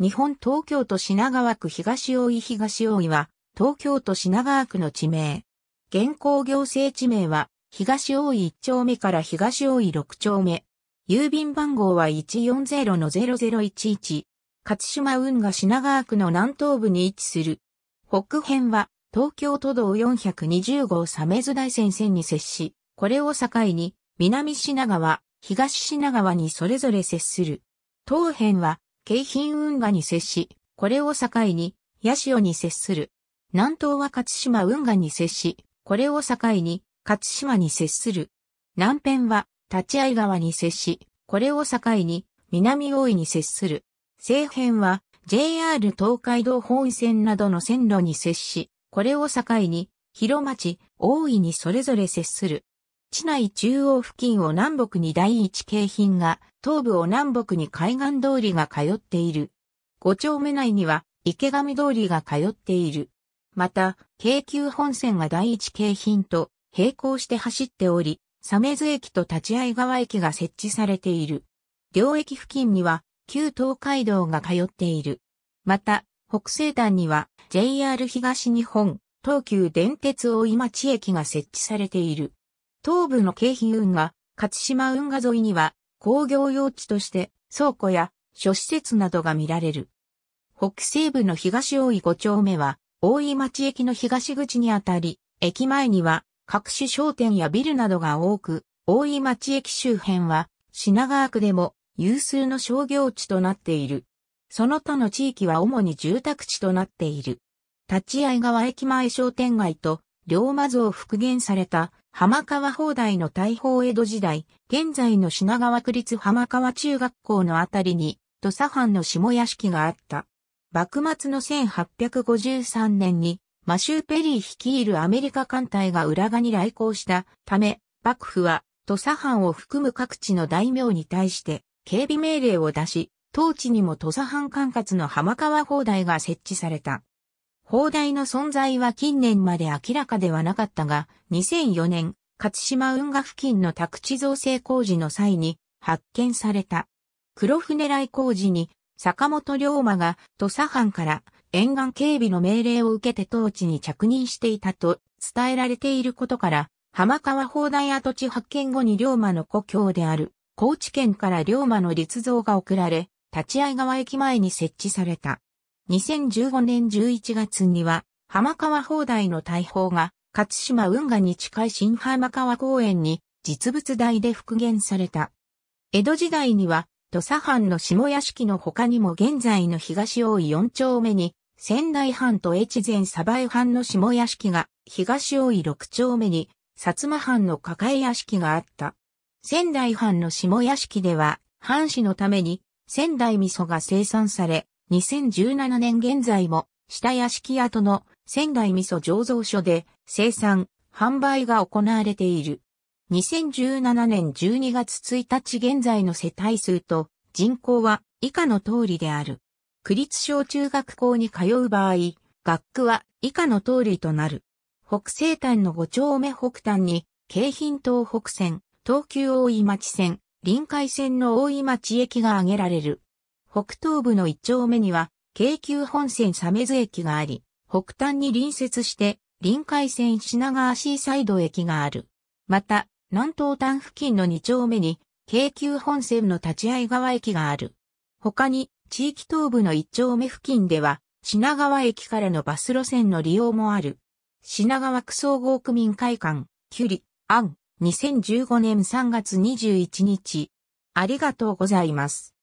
日本東京都品川区東大井東大井は、東京都品川区の地名。現行行政地名は、東大井1丁目から東大井6丁目。郵便番号は140-0011。勝島運河品川区の南東部に位置する。北辺は、東京都道420号サメズ大線線に接し、これを境に、南品川、東品川にそれぞれ接する。東辺は、京浜運河に接し、これを境に、八潮に接する。南東は勝島運河に接し、これを境に、勝島に接する。南辺は、立会川に接し、これを境に、南大井に接する。西辺は、JR 東海道本線などの線路に接し、これを境に、広町、大井にそれぞれ接する。地内中央付近を南北に第一京浜が、東部を南北に海岸通りが通っている。五丁目内には池上通りが通っている。また、京急本線が第一京浜と並行して走っており、鮫津駅と立会川駅が設置されている。両駅付近には旧東海道が通っている。また、北西端には JR 東日本、東急電鉄大井町駅が設置されている。東部の京浜運河、勝島運河沿いには工業用地として倉庫や諸施設などが見られる。北西部の東大井五丁目は、大井町駅の東口にあたり、駅前には各種商店やビルなどが多く、大井町駅周辺は品川区でも有数の商業地となっている。その他の地域は主に住宅地となっている。立い川駅前商店街と龍馬像復元された浜川砲台の大砲江戸時代、現在の品川区立浜川中学校のあたりに土佐藩の下屋敷があった。幕末の1853年にマシュー・ペリー率いるアメリカ艦隊が浦賀に来航したため、幕府は土佐藩を含む各地の大名に対して警備命令を出し、当地にも土佐藩管轄の浜川砲台が設置された。砲台の存在は近年まで明らかではなかったが、2004年、勝島運河付近の宅地造成工事の際に発見された。黒船来工事に坂本龍馬が土佐藩から沿岸警備の命令を受けて当地に着任していたと伝えられていることから、浜川砲台跡地発見後に龍馬の故郷である高知県から龍馬の立像が送られ、立会川駅前に設置された。2015年11月には、浜川砲台の大砲が、勝島運河に近い新浜川公園に実物大で復元された。江戸時代には、土佐藩の下屋敷の他にも現在の東大井四丁目に、仙台藩と越前鯖江藩の下屋敷が、東大井六丁目に、薩摩藩の抱え屋敷があった。仙台藩の下屋敷では、藩士のために仙台味噌が生産され、2017年現在も、下屋敷跡の仙台味噌醸造所で生産、販売が行われている。2017年12月1日現在の世帯数と人口は以下の通りである。区立小中学校に通う場合、学区は以下の通りとなる。北西端の五丁目北端に、京浜東北線、東急大井町線、臨海線の大井町駅が挙げられる。北東部の1丁目には、京急本線鮫ズ駅があり、北端に隣接して、臨海線品川シーサイド駅がある。また、南東端付近の2丁目に、京急本線の立会川駅がある。他に、地域東部の1丁目付近では、品川駅からのバス路線の利用もある。品川区総合区民会館、キュリ、アン、2015年3月21日。ありがとうございます。